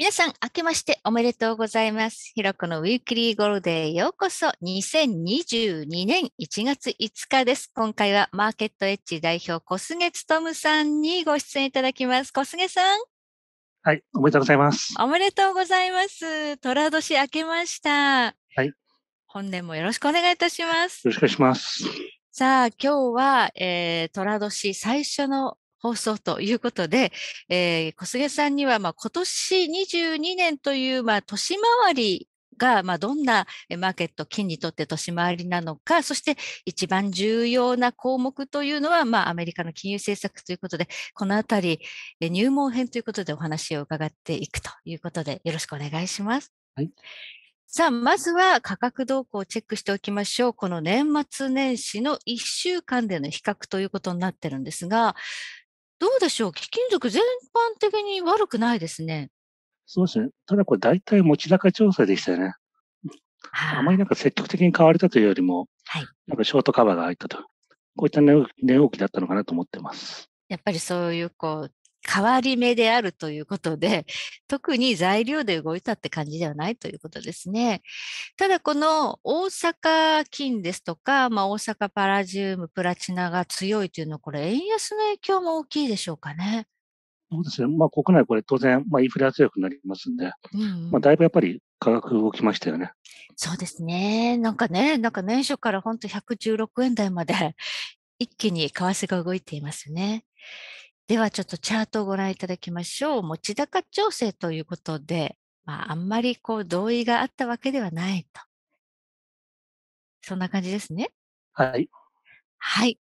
皆さん、明けましておめでとうございます。ひろこのウィークリーゴールデーようこそ2022年1月5日です。今回はマーケットエッジ代表小菅勤さんにご出演いただきます。小菅さん。はい、おめでとうございます。おめでとうございます。虎年明けました。はい。本年もよろしくお願いいたします。よろしくお願いします。さあ、今日は、えー、虎年最初の放送ということで、えー、小菅さんには、まあ、今年22年という、まあ、年回りが、まあ、どんなマーケット、金にとって年回りなのか、そして一番重要な項目というのは、まあ、アメリカの金融政策ということで、このあたり、入門編ということでお話を伺っていくということで、よろしくお願いします。はい。さあ、まずは価格動向をチェックしておきましょう。この年末年始の1週間での比較ということになってるんですが、どうでしょう貴金属全般的に悪くないですね。そうですね。ただこれ大体持ち高調査でしたよね。あまりなんか積極的に買われたというよりも、はい、なんかショートカバーが入ったと。こういった値動きだったのかなと思ってます。やっぱりそういうこう変わり目であるということで、特に材料で動いたって感じではないということですね。ただ、この大阪金ですとか、まあ、大阪パラジウム、プラチナが強いというのは、これ、円安の影響も大きいでしょうかね。そうですね。まあ、国内これ当然、まあ、インフレ圧力になりますんで、うんうん、まあ、だいぶやっぱり価格動きましたよね。そうですね。なんかね、なんか年初から本当116円台まで 一気に為替が動いていますね。ではちょっとチャートをご覧いただきましょう。持ち高調整ということで、まあ、あんまりこう同意があったわけではないと。そんな感じですね。はい。はい。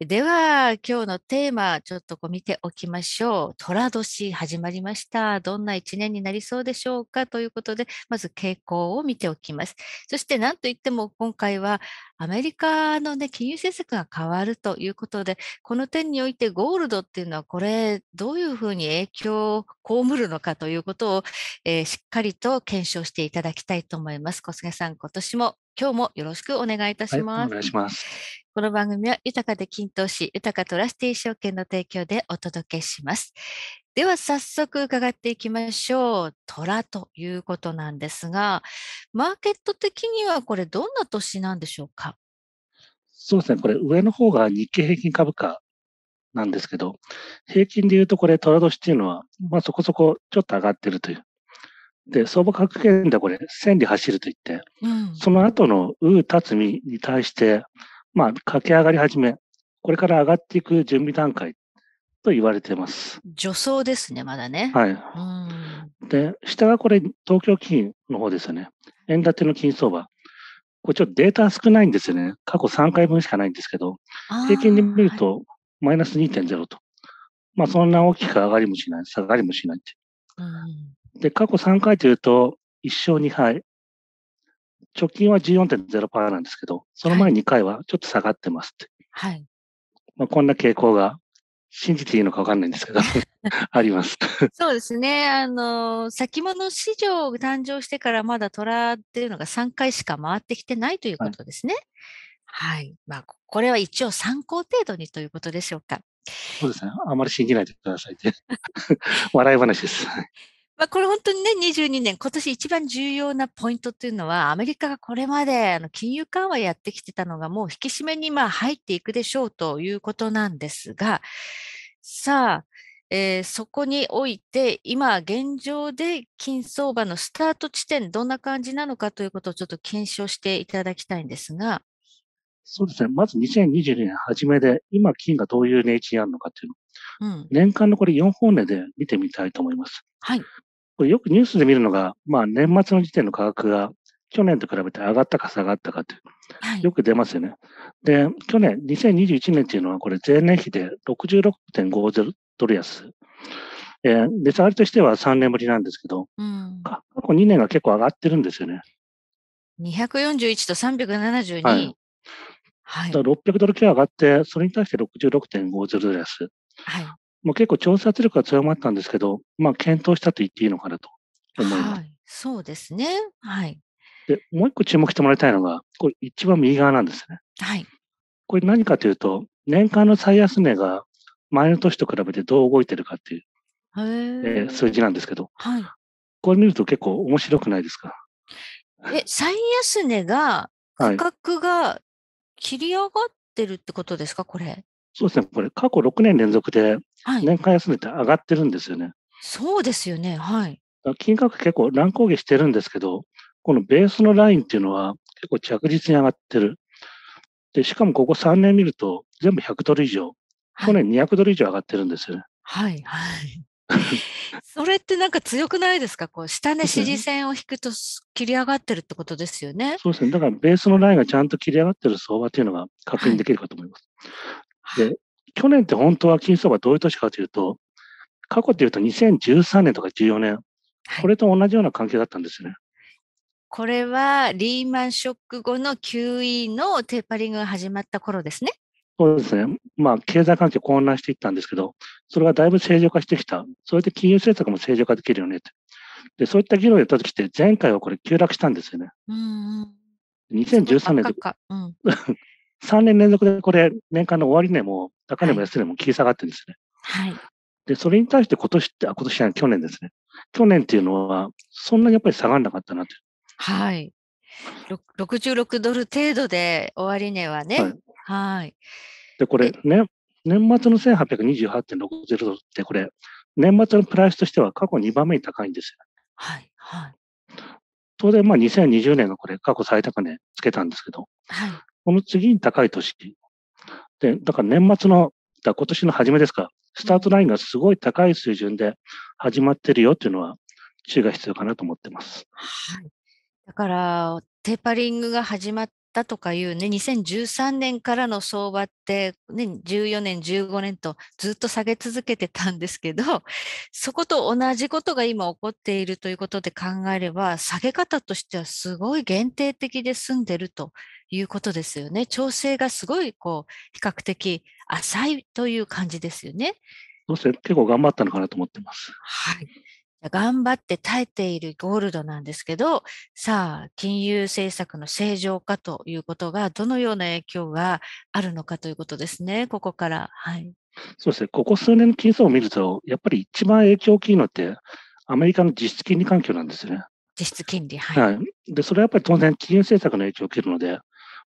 では、今日のテーマ、ちょっとこう見ておきましょう。虎年始まりました。どんな一年になりそうでしょうかということで、まず傾向を見ておきます。そして、なんといっても今回は、アメリカの、ね、金融政策が変わるということで、この点においてゴールドっていうのは、これ、どういうふうに影響を被るのかということを、えー、しっかりと検証していただきたいと思います。小菅さん、今年も今日もよろしくお願いいたします。はい、お願いしますこの番組は豊かで均等し、豊かトラスティ証券の提供でお届けします。では早速伺っていきましょう。虎ということなんですが、マーケット的にはこれどんな年なんでしょうかそうですね、これ上の方が日経平均株価なんですけど、平均で言うとこれ虎年っていうのは、まあそこそこちょっと上がってるというで、相場各県でこれ、千里走ると言って、うん、その後のう、たつみに対して、まあ、駆け上がり始め、これから上がっていく準備段階と言われています。助走ですね、まだね。はい。うん、で、下がこれ、東京金の方ですよね。円建ての金相場。これちょっとデータ少ないんですよね。過去3回分しかないんですけど、平均で見ると、マイナス2.0と。まあ、そんな大きく上がりもしない、下がりもしないって。うんで、過去3回というと、1勝2敗。直近は14.0%なんですけど、その前2回はちょっと下がってますって。はい。まあ、こんな傾向が、信じていいのかわかんないんですけど、あります。そうですね。あの、先物市場誕生してからまだ虎っていうのが3回しか回ってきてないということですね。はい、はい。まあ、これは一応参考程度にということでしょうか。そうですね。あまり信じないでくださいて。笑い話です。まあ、これ本当にね、22年、今年一番重要なポイントというのは、アメリカがこれまで金融緩和やってきてたのが、もう引き締めにまあ入っていくでしょうということなんですが、さあ、えー、そこにおいて、今、現状で金相場のスタート地点、どんな感じなのかということをちょっと検証していただきたいんですが。そうですね。まず2022年初めで、今、金がどういう値打ちにあるのかというの、うん、年間のこれ4本値で見てみたいと思います。はい。これよくニュースで見るのが、まあ年末の時点の価格が去年と比べて上がったか下がったかって、はい、よく出ますよね。で、去年、2021年というのは、これ、前年比で66.50ドル安。えー、値下がりとしては3年ぶりなんですけど、うん、過去2年が結構上がってるんですよね。241と372。はい。はい、600ドル級上がって、それに対して66.50ドル安。はい、もう結構調査圧力が強まったんですけど、まあ、検討したと言っていいのかなと思います。はい、そうですね。はい。で、もう一個注目してもらいたいのが、これ一番右側なんですね。はい。これ何かというと、年間の最安値が前の年と比べてどう動いてるかっていう、えー、数字なんですけど、はい、これ見ると結構面白くないですか。え、最安値が、価格が切り上がってるってことですか、これ。そうですね、これ、過去6年連続で、年間安値って上がってるんですよね。はい、そうですよね、はい。金額結構乱高下してるんですけど、このベースのラインっていうのは結構着実に上がってる。で、しかもここ3年見ると、全部100ドル以上、去年200ドル以上上がってるんですよね。はい、はい。それってなんか強くないですかこう下値支持線を引くと切り上がってるってことですよね。そうですね。だからベースのラインがちゃんと切り上がってる相場っていうのが確認できるかと思います。で、去年って本当は金相場どういう年かというと、過去というと2013年とか14年、これと同じような関係だったんですね。はい、これはリーマンショック後の QE のテーパリングが始まった頃ですね。そうですね。まあ、経済関係混乱していったんですけど、それがだいぶ正常化してきた。それで金融政策も正常化できるよねって。で、そういった議論をやったときって、前回はこれ急落したんですよね。うん。2013年か。うん、3年連続でこれ、年間の終値も高値も安値も切り下がってるんですね。はい。で、それに対して今年って、あ、今年じゃない、去年ですね。去年っていうのは、そんなにやっぱり下がらなかったなって。はい。66ドル程度で終値はね。はい。はいで、これね、年末の1828.60ドルって、これ、年末のプライスとしては過去2番目に高いんですよ。はい。はい。当然、まあ、2020年のこれ、過去最高値つけたんですけど、この次に高い年。で、だから年末の、だ今年の初めですか、スタートラインがすごい高い水準で始まってるよっていうのは注意が必要かなと思ってます。はい。だから、テーパリングが始まっったとかいうね、2013年からの相場って、ね、14年、15年とずっと下げ続けてたんですけど、そこと同じことが今起こっているということで考えれば、下げ方としてはすごい限定的で済んでるということですよね。調整がすごい、こう、比較的浅いという感じですよね。どうせ結構頑張ったのかなと思ってます。はい。頑張って耐えているゴールドなんですけど、さあ、金融政策の正常化ということが、どのような影響があるのかということですね、ここから。はい、そうですね、ここ数年の金相を見ると、やっぱり一番影響大きいのって、アメリカの実質金利環境なんですね。実質金利、はい、はい、でそれはやっぱり当然、金融政策の影響を受けるので、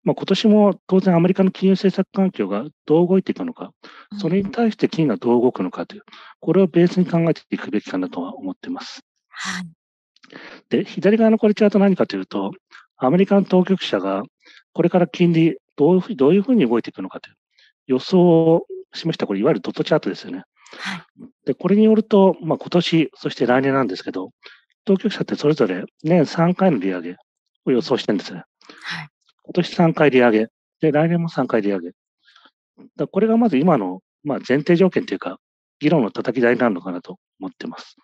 まあ、今年も当然アメリカの金融政策環境がどう動いていくのか、それに対して金がどう動くのかという、これをベースに考えていくべきかなとは思っています。はい、で、左側のこれチャート何かというと、アメリカの当局者がこれから金利どうどういうふうに動いていくのかという予想を示した、これいわゆるドットチャートですよね。はい、でこれによると、まあ、今年、そして来年なんですけど、当局者ってそれぞれ年3回の利上げを予想してるんですね。はい、今年3回利上げ、で、来年も3回利上げ。だこれがまず今の、まあ、前提条件というか、議論の叩き台になるのかなと思ってます。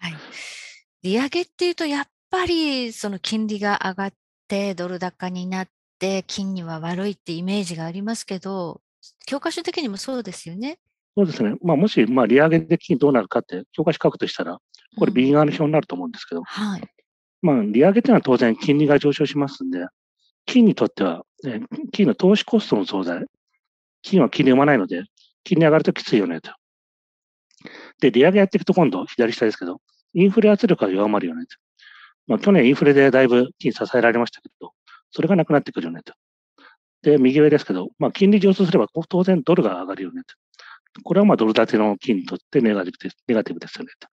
はい、利上げっていうと、やっぱりその金利が上がって、ドル高になって、金には悪いってイメージがありますけど、教科書的にもそうですよね。そうですね、まあ、もし、まあ、利上げで金どうなるかって、教科書書くとしたら、これ、右側の表になると思うんですけど、うん、はいまあ、利上げていうのは当然、金利が上昇しますんで、金にとっては、ね、金の投資コストの増大。金は金で読まないので、金に上がるときついよねと。で、利上げやっていくと今度、左下ですけど、インフレ圧力が弱まるよねと。まあ、去年インフレでだいぶ金支えられましたけど、それがなくなってくるよねと。で、右上ですけど、まあ、金利上昇すれば当然ドルが上がるよねと。これはまあドル建ての金にとってネガティブですネガティブですよねと。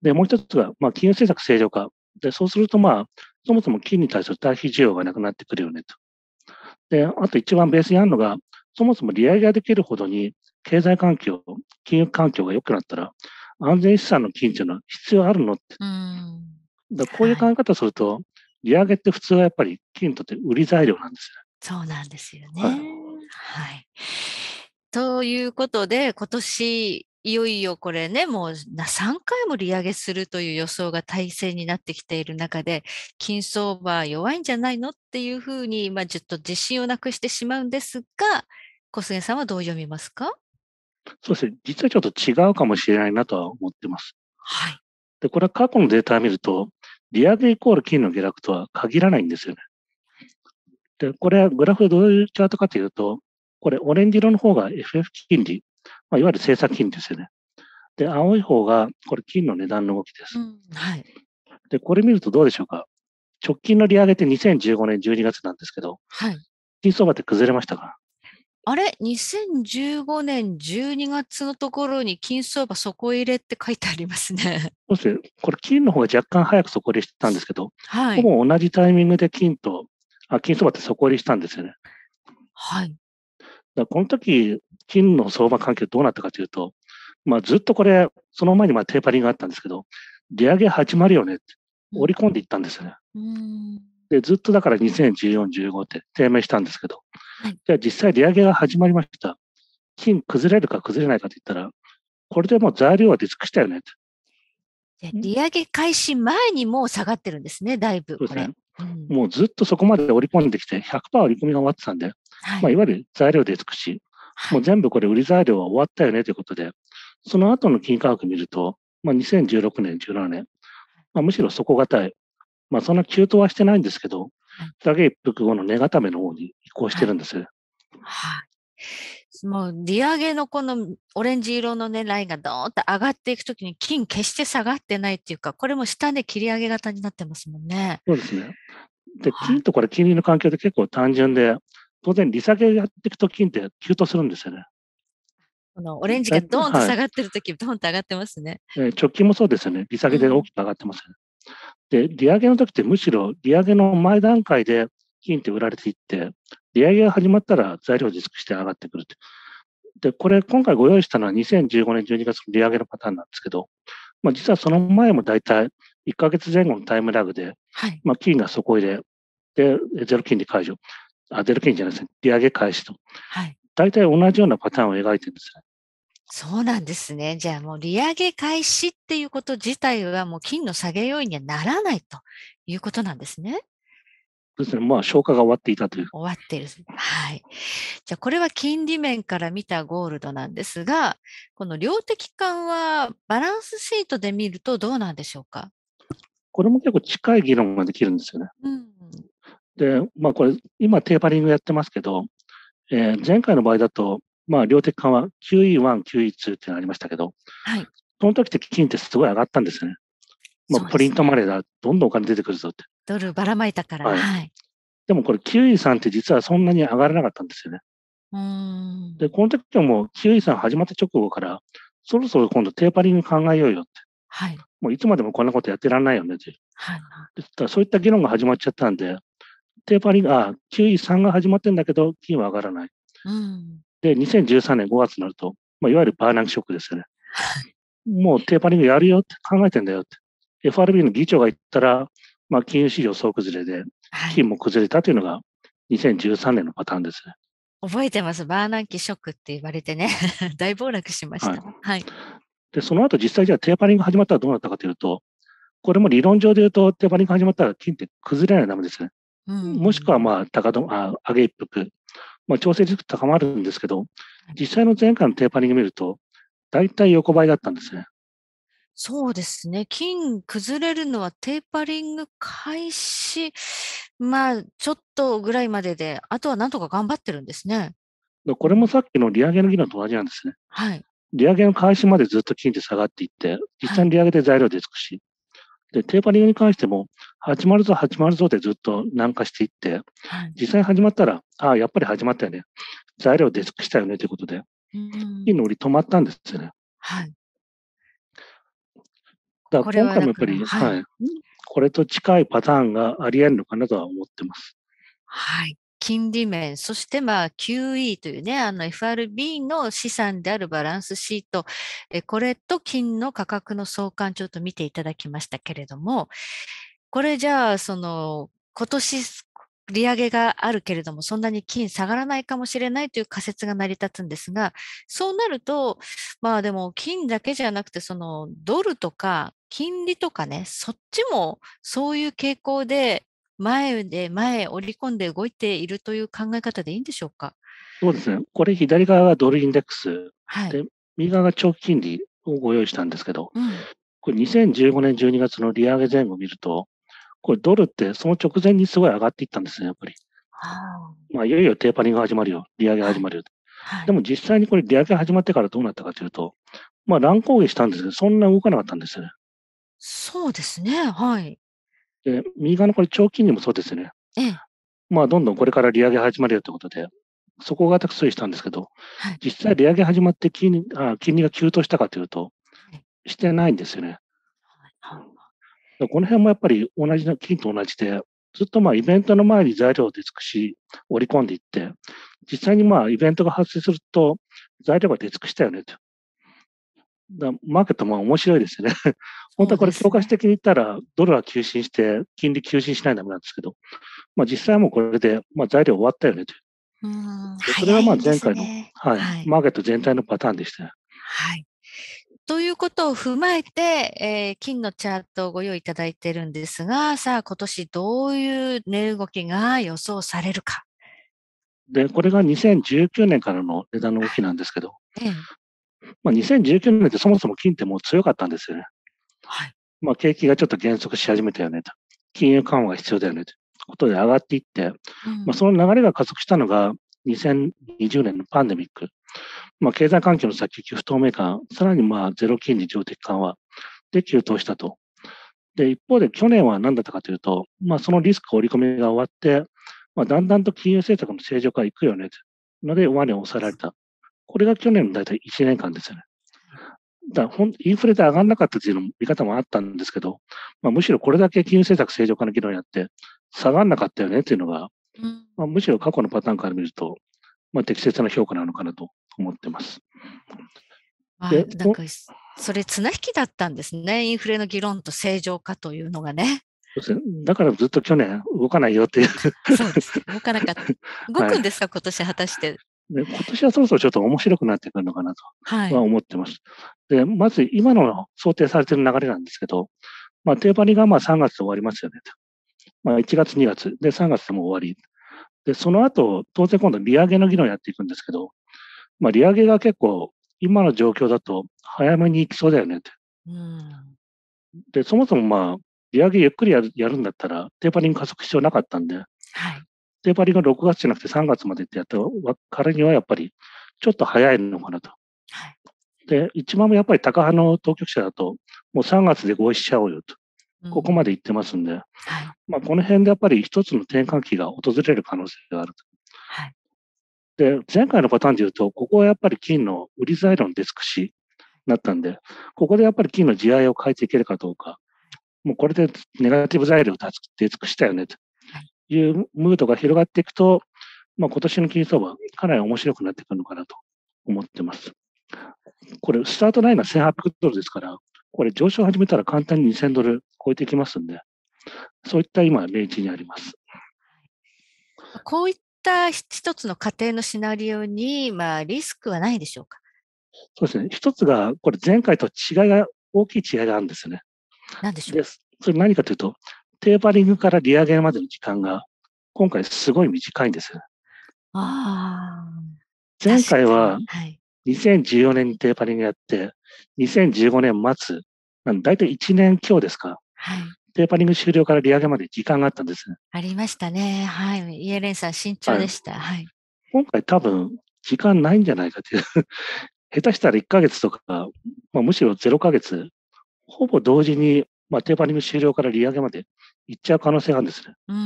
で、もう一つが、まあ、金融政策正常化。で、そうすると、まあ、そもそも金に対する対比需要がなくなってくるよねと。で、あと一番ベースにあるのが、そもそも利上げができるほどに経済環境、金融環境が良くなったら、安全資産の金というのは必要あるのって。だこういう考え方すると、はい、利上げって普通はやっぱり金にとって売り材料なんですよ。そうなんですよね。はい、はいということで、今年いよいよこれね、もう3回も利上げするという予想が体制になってきている中で、金相場弱いんじゃないのっていうふうに、まあ、ちょっと自信をなくしてしまうんですが、小菅さんはどう読みますかそうですね、実はちょっと違うかもしれないなとは思ってます。はい。で、これは過去のデータを見ると、利上げイコール金の下落とは限らないんですよね。で、これはグラフでどういうチャートかというと、これオレンジ色の方が FF 金利まあ、いわゆる政策金ですよね。で、青い方が、これ金の値段の動きです。うん、はい。で、これ見るとどうでしょうか。直近の利上げって2015年12月なんですけど、はい。金相場って崩れましたかあれ ?2015 年12月のところに金相場底入れって書いてありますね。そうですね。これ金の方が若干早く底入れしてたんですけど、はい、ほぼ同じタイミングで金と、あ金相場って底入れしたんですよね。はい。だこの時、金の相場環境どうなったかというと、まあ、ずっとこれ、その前にまあテーパリングがあったんですけど、利上げ始まるよねって、織り込んでいったんですよね。で、ずっとだから2014、15って低迷したんですけど、じゃあ実際利上げが始まりました。金崩れるか崩れないかとい言ったら、これでもう材料は出尽くしたよねと。利上げ開始前にもう下がってるんですね、だいぶ。ねうん、もうずっとそこまで織り込んできて、100%織り込みが終わってたんで、はいまあ、いわゆる材料出尽くし、もう全部これ売り材料は終わったよねということで、その後の金価格見ると、まあ、2016年、17年、まあ、むしろ底堅い、まあ、そんな急騰はしてないんですけど、だけ一服後の値固めの方に移行してるんです。はい、はいもう利上げのこのオレンジ色のね、ラインがどーンと上がっていくときに金決して下がってないっていうか、これも下で切り上げ型になってますもんね。そうですね。で、金とこれ金利の関係って結構単純で、当然、利下げやっていくと金って急騰するんですよね。このオレンジがどんと下がってるとき、はい、と上がってますね。え直近もそうですよね。利下げで大きく上がってますよね。うん、で、利上げのときってむしろ利上げの前段階で金って売られていって、利上げが始まったら材料自粛して上がってくるって。で、これ今回ご用意したのは2015年12月の利上げのパターンなんですけど、まあ、実はその前も大体1か月前後のタイムラグで、はい、まあ金が底入れでゼロ金利解除。あ、ゼるけんじゃないですね、利上げ開始と。はい。大体同じようなパターンを描いてるんですね。そうなんですね。じゃあもう利上げ開始っていうこと自体はもう金の下げ要因にはならないということなんですね。そうですね。まあ、消化が終わっていたという。終わっている。はい。じゃあ、これは金利面から見たゴールドなんですが、この量的感はバランスシートで見るとどうなんでしょうかこれも結構近い議論ができるんですよね。うん、で、まあこれ、今テーパリングやってますけど、えー、前回の場合だと、まあ量的緩和 QE1、QE2 ってありましたけど、はい、その時って金ってすごい上がったんですよね。まあ、プリントマネーだ、どんどんお金出てくるぞって。ドルばらまいたから。はい、でもこれ、q 位さんって実はそんなに上がらなかったんですよね。で、この時はも q e 位さん始まった直後から、そろそろ今度テーパリング考えようよって。はい、もういつまでもこんなことやってらんないよねって。はい、そういった議論が始まっちゃったんで、テーパリング、あ、QE3 が始まってんだけど、金は上がらない。うん、で、2013年5月になると、まあ、いわゆるバーナンクショックですよね。もうテーパリングやるよって考えてんだよって。FRB の議長が言ったら、まあ、金融市場総崩れで、金も崩れたというのが2013年のパターンです覚えてます。バーナンキショックって言われてね、大暴落しました。はい。はい、で、その後実際じゃあテーパリング始まったらどうなったかというと、これも理論上で言うと、テーパリング始まったら金って崩れないとダメですね。もしくはまあ高止あ上げ一服、まあ、調整率高まるんですけど、実際の前回のテーパリング見ると、大体横ばいだったんですね。そうですね。金崩れるのはテーパリング開始、まあ、ちょっとぐらいまでで、あとはなんとか頑張ってるんですね。これもさっきの利上げの議論と同じなんですね。はい。利上げの開始までずっと金って下がっていって、実際に利上げで材料で尽くし、で、テーパリングに関しても、始まるぞ、始まるぞでずっと南下していって、はい、実際始まったら、ああ、やっぱり始まったよね。材料出尽くしたよねということで、うん、いいのり止まったんですよね。はい。だから今回もやっぱり、はい、はい、これと近いパターンがあり得るのかなとは思ってます。はい。金利面、そしてまあ QE というね、あの FRB の資産であるバランスシート、えこれと金の価格の相関、ちょっと見ていただきましたけれども、これじゃあ、その、今年利上げがあるけれども、そんなに金下がらないかもしれないという仮説が成り立つんですが、そうなると、まあでも金だけじゃなくて、そのドルとか金利とかね、そっちもそういう傾向で前で前へ織り込んで動いているという考え方でいいんでしょうか。そうですね。これ左側がドルインデックス、はい、で右側が長期金利をご用意したんですけど、うん、これ2015年12月の利上げ前後を見ると、これドルってその直前にすごい上がっていったんですね、やっぱり。まあ、いよいよテーパリングが始まるよ、利上げ始まるよ。はいでも実際にこれ利上げ始まってからどうなったかというと、まあ乱高下したんですけど、そんな動かなかったんですよね。そうですね、はい。で、右側のこれ、長金利もそうですね。ええ、まあ、どんどんこれから利上げ始まるよということで、そこが私推移したんですけど、はい、実際利上げ始まって金利あ金利が急騰したかというと、してないんですよね。はい、この辺もやっぱり同じな、金と同じで、ずっとまあイベントの前に材料を出尽くし、織り込んでいって、実際にまあイベントが発生すると、材料が出尽くしたよねと。だマーケットも面白いですよね。本当はこれ、教科書的に言ったら、ドルは急進して、金利急進しないとダなんですけど、まあ、実際はもうこれで、まあ、材料終わったよねと。うんそれはまあ前回の、ね、はい、はい、マーケット全体のパターンでした。はいということを踏まえて、えー、金のチャートをご用意いただいているんですが、さあ、今年どういう値動きが予想されるか。で、これが2019年からの値段の動きなんですけど、まあ、2019年ってそもそも金ってもう強かったんですよね。はい。まあ、景気がちょっと減速し始めたよねと。金融緩和が必要だよねということで上がっていって、うん、まあ、その流れが加速したのが2020年のパンデミック。まあ、経済環境の先行き不透明感、さらにまあゼロ金利上的緩和で急騰したと。で、一方で去年は何だったかというと、まあ、そのリスク織り込みが終わって、まあ、だんだんと金融政策の正常化がいくよね、ので、上値を抑えられた。これが去年の大体1年間ですよね。だほんインフレで上がらなかったという見方もあったんですけど、まあ、むしろこれだけ金融政策正常化の議論やって、下がらなかったよねというのが、まあ、むしろ過去のパターンから見ると、まあ、適切な評価なのかなと思ってます。なんかそれ綱引きだったんですね、インフレの議論と正常化というのがね。だからずっと去年動かないよっていう。そうです。動かなかった。動くんですか、はい、今年果たして。で今年はそろそろちょっと面白くなってくるのかなとは思ってます。はい、で、まず今の想定されている流れなんですけど、まあ、パ張りがまあ3月で終わりますよねと。まあ、1月、2月、で、3月でも終わり。で、その後、当然今度利上げの議論やっていくんですけど、まあ、利上げが結構今の状況だと早めに行きそうだよねと。うん、で、そもそもまあ、利上げゆっくりやるやるんだったら、テーパリング加速必要なかったんで、デバリが6月じゃなくて3月までってやったからにはやっぱりちょっと早いのかなと。はい、で、一番もやっぱり高派の当局者だと、もう3月で合意しちゃおうよと。ここまで言ってますんで、はい、まあ、この辺でやっぱり一つの転換期が訪れる可能性があると。はい、で、前回のパターンでいうと、ここはやっぱり金の売り材料の出尽くしなったんで、ここでやっぱり金の地合いを変えていけるかどうか、もうこれでネガティブ材料を出尽くしたよねと。いうムードが広がっていくと、まあ、今年の金相場、かなり面白くなってくるのかなと思ってます。これ、スタートラインが1800ドルですから、これ上昇始めたら簡単に2000ドル超えてきますんで、そういった今、例地にあります。こういった一つの仮定のシナリオに、まあ、リスクはないでしょうか。そうですね。一つが、これ前回と違いが、大きい違いがあるんですよね。何でしょうそれ何かというと、テーパリングから利上げまでの時間が、今回すごい短いんです。あ前回は、2014年にテーパリングやって、2015年末、大体1年強ですか。はい、テーパリング終了から利上げまで時間があったんです。ありましたね。はい。イエレンさん、慎重でした。はい。はい、今回多分、時間ないんじゃないかという 下手したら1ヶ月とか、まあ、むしろ0ヶ月、ほぼ同時にまあ、テーパリング終了から利上げまでいっちゃう可能性があるんですね。うんう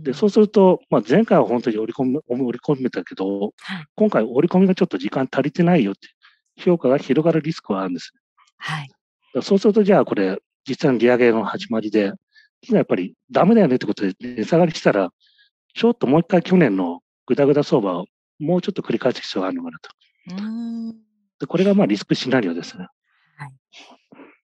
ん、でそうすると、まあ、前回は本当に織り込み織り込みたけど、はい、今回織り込みがちょっと時間足りてないよって評価が広がるリスクはあるんです、ね。はい、そうすると、じゃあこれ、実際の利上げの始まりで、やっぱりダメだよねってことで値下がりしたら、ちょっともう一回去年のぐだぐだ相場をもうちょっと繰り返す必要があるのかなと。でこれがまあリスクシナリオですね。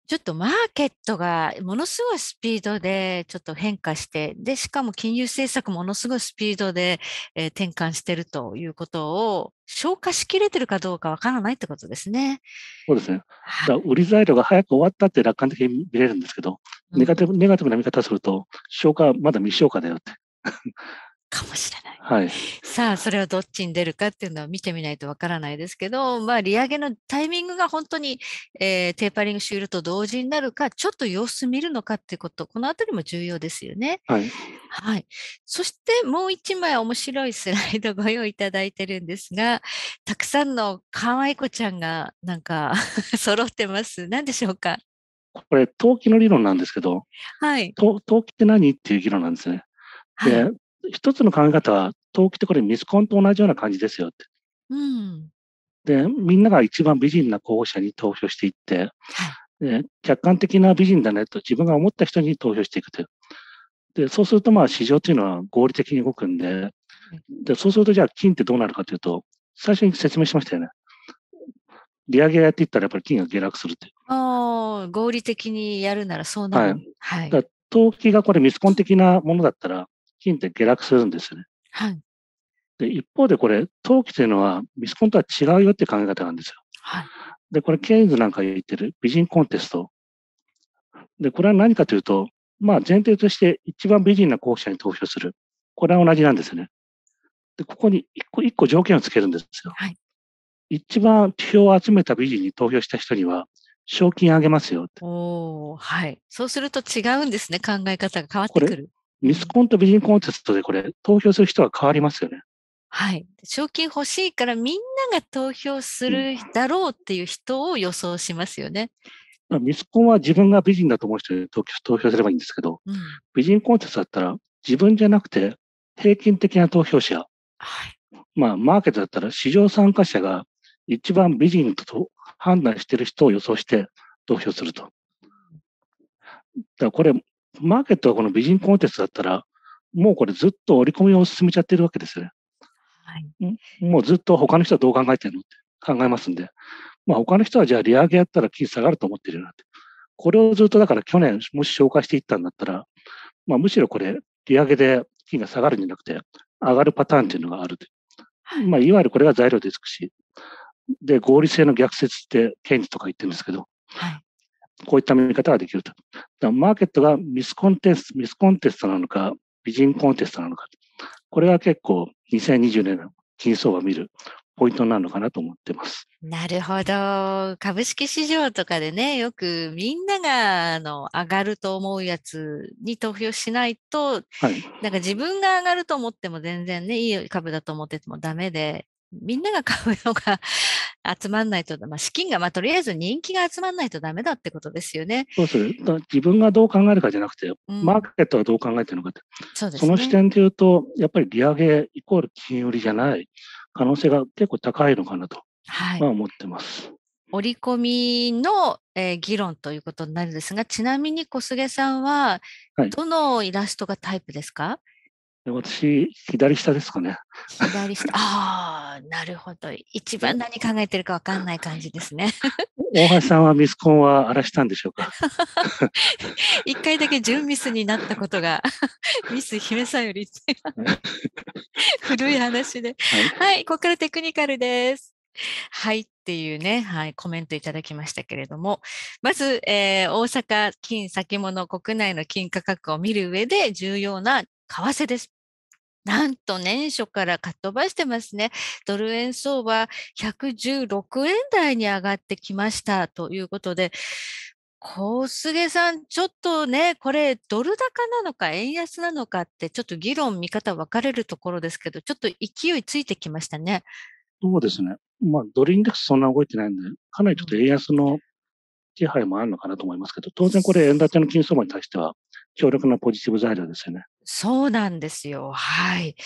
ちょっとマーケットがものすごいスピードでちょっと変化して、で、しかも金融政策ものすごいスピードで、えー、転換してるということを消化しきれてるかどうかわからないってことですね。そうですね。だ売り材料が早く終わったって楽観的に見れるんですけど、ネガティブ、ネガティブな見方すると、消化はまだ未消化だよって。かもしれない。はい、さあ、それはどっちに出るかっていうのは見てみないとわからないですけど、まあ、利上げのタイミングが本当に、えー、テーパリング終了と同時になるか、ちょっと様子見るのかっていうこと、このあたりも重要ですよね。はい。はい。そしてもう一枚面白いスライドご用意いただいてるんですが、たくさんの可愛い子ちゃんがなんか 揃ってます。何でしょうかこれ、投機の理論なんですけど、はい。投機って何っていう議論なんですね。で、一つの考え方は、陶器ってこれミスコンと同じような感じですよって。うん、で、みんなが一番美人な候補者に投票していって、はい、客観的な美人だねと自分が思った人に投票していくという。で、そうするとまあ市場というのは合理的に動くんで、で、そうするとじゃあ金ってどうなるかというと、最初に説明しましたよね。利上げやっていったらやっぱり金が下落するっていう。あ合理的にやるならそうなる。はい。はい、投機がこれミスコン的なものだったら、金で下落するんですよね。はい。で、一方でこれ、投機というのはミスコンとは違うよって考え方なんですよ。はい。で、これ、ケインズなんか言ってる美人コンテスト。で、これは何かというと、まあ前提として一番美人な候補者に投票する。これは同じなんですよね。で、ここに一個一個条件をつけるんですよ。はい。一番票を集めた美人に投票した人には、賞金あげますよって。おはい。そうすると違うんですね、考え方が変わってくる。ミスコンと美人コンテストでこれ、投票する人は変わりますよね。はい。賞金欲しいからみんなが投票するだろうっていう人を予想しますよね。うん、ミスコンは自分が美人だと思う人に投票すればいいんですけど、うん、美人コンテストだったら自分じゃなくて平均的な投票者。はい。まあ、マーケットだったら市場参加者が一番美人と判断してる人を予想して投票すると。だからこれ、マーケットはこの美人コンテンツだったら、もうこれずっと折り込みを進めちゃってるわけですよね。はい、もうずっと他の人はどう考えてるのって考えますんで、まあ、他の人はじゃあ利上げやったら金下がると思ってるよなって。これをずっとだから去年もし紹介していったんだったら、まあ、むしろこれ利上げで金が下がるんじゃなくて上がるパターンっていうのがある。はまあ、いわゆるこれが材料でつくし、で、合理性の逆説ってケンジとか言ってるんですけど、こういった見方ができると。だマーケットがミスコンテスト、ミスコンテストなのか、美人コンテストなのか。これが結構2020年の金相場を見るポイントなのかなと思ってます。なるほど。株式市場とかでね、よくみんながあの上がると思うやつに投票しないと、はい、なんか自分が上がると思っても全然ね、いい株だと思っててもダメで、みんなが買うのが集まんないと、まあ、資金が、まあ、とりあえず人気が集まんないとダメだってことですよね。そうする自分がどう考えるかじゃなくて、うん、マーケットはどう考えてるのかって。そね、その視点で言うと、やっぱり利上げイコール金売りじゃない可能性が結構高いのかなと、はい、まあ、思ってます。折り込みの、えー、議論ということになるんですが、ちなみに小菅さんは、どのイラストがタイプですか、はい私、左下ですかね。左下。ああ、なるほど。一番何考えてるか分かんない感じですね。大橋さんはミスコンは荒らしたんでしょうか 一回だけ準ミスになったことが、ミス姫さんより古い話で、はい。はい、ここからテクニカルです。はいっていうね、はい、コメントいただきましたけれども、まず、えー、大阪金先物国内の金価格を見る上で重要な為替です。なんと年初からかっ飛ばしてますね。ドル円相場116円台に上がってきましたということで、小菅さん、ちょっとね、これ、ドル高なのか、円安なのかって、ちょっと議論、見方分かれるところですけど、ちょっと勢いついてきましたね。そうですね。まあ、ドルインデックスそんな動いてないんで、かなりちょっと円安の気配もあるのかなと思いますけど、当然これ、円建ての金相場に対しては、強力なポジティブ材料ですよね。そうなんですよ。はい。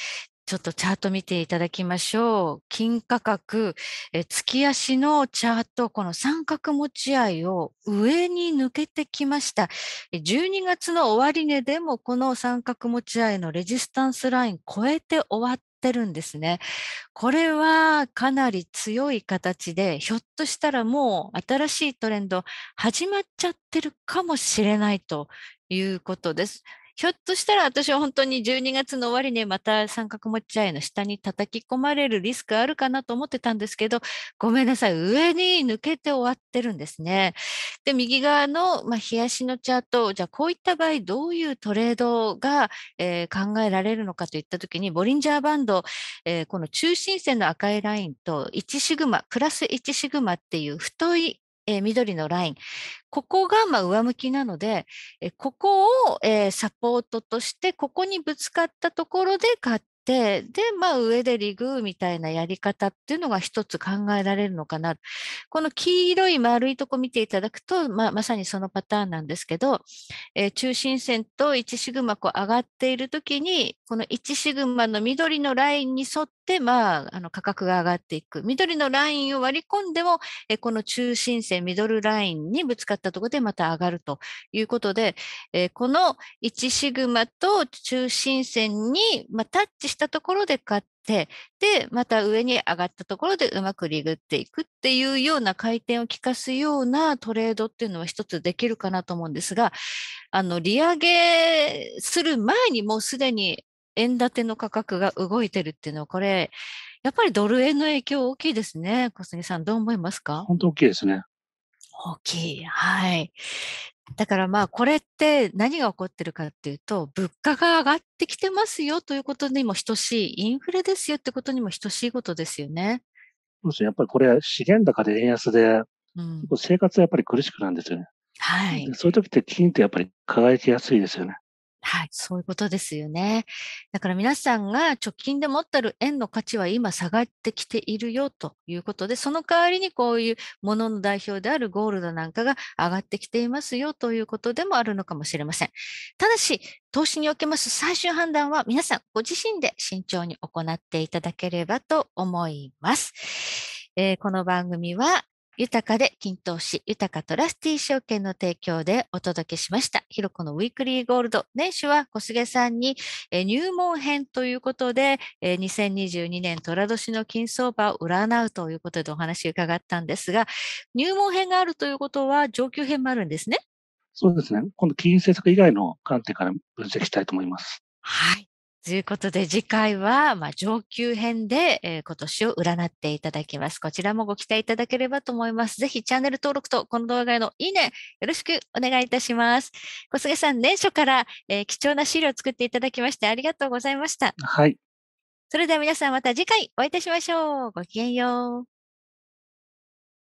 ちょっとチャート見ていただきましょう。金価格、え月足のチャート、この三角持ち合いを上に抜けてきました。12月の終値でもこの三角持ち合いのレジスタンスライン超えて終わっってるんですね。これはかなり強い形で、ひょっとしたらもう新しいトレンド始まっちゃってるかもしれないということです。ひょっとしたら私は本当に12月の終わりにまた三角持ち合いの下に叩き込まれるリスクあるかなと思ってたんですけど、ごめんなさい、上に抜けて終わってるんですね。で、右側の、まあ、冷やしのチャート、じゃあこういった場合、どういうトレードが、えー、考えられるのかといったときに、ボリンジャーバンド、えー、この中心線の赤いラインと1シグマ、プラス1シグマっていう太いえー、緑のライン。ここがま上向きなので、えここを、えサポートとして、ここにぶつかったところで買って、で、まあ、上でリグーみたいなやり方っていうのが一つ考えられるのかな。この黄色い丸いとこ見ていただくと、まあ、まさにそのパターンなんですけど、え中心線と1シグマこう上がっている時に、この1シグマの緑のラインに沿っ、まあ、あの価格が上がっていく。緑のラインを割り込んでも、えこの中心線、ミドルラインにぶつかったところでまた上がるということで、えこの1シグマと中心線に、まタッチしたところで買って、で、また上に上がったところでうまくリグっていくっていうような回転を利かすようなトレードっていうのは一つできるかなと思うんですが、あの、利上げする前にもうすでに円建ての価格が動いてるっていうのは、これ、やっぱりドル円の影響大きいですね。小杉さん、どう思いますか本当大きいですね。大きい。はい。だからまあこれって何が起こってるかっていうと物価が上がってきてますよということにも等しいインフレですよってことにも等しいことですよね。そうですね。やっぱりこれ資源高で円安で、うん、生活はやっぱり苦しくなるんですよね。はい。そういう時って金ってやっぱり輝きやすいですよね。はい、そういうことですよね。だから皆さんが貯金で持ってる円の価値は今下がってきているよということで、その代わりにこういうものの代表であるゴールドなんかが上がってきていますよということでもあるのかもしれません。ただし、投資におけます最終判断は皆さんご自身で慎重に行っていただければと思います。えー、この番組は豊かで均等し、豊かトラスティー証券の提供でお届けしました。ひろこのウィークリーゴールド。年始は小菅さんに入門編ということで、2022年虎年の金相場を占うということでお話を伺ったんですが、入門編があるということは上級編もあるんですね。そうですね。今度金融政策以外の観点から分析したいと思います。はい。ということで、次回は、まあ、上級編で、えー、今年を占っていただきます。こちらもご期待いただければと思います。ぜひチャンネル登録と、この動画へのいいね、よろしくお願いいたします。小菅さん、年初から、えー、貴重な資料を作っていただきまして、ありがとうございました。はい。それでは皆さんまた次回お会いいたしましょう。ごきげんよう。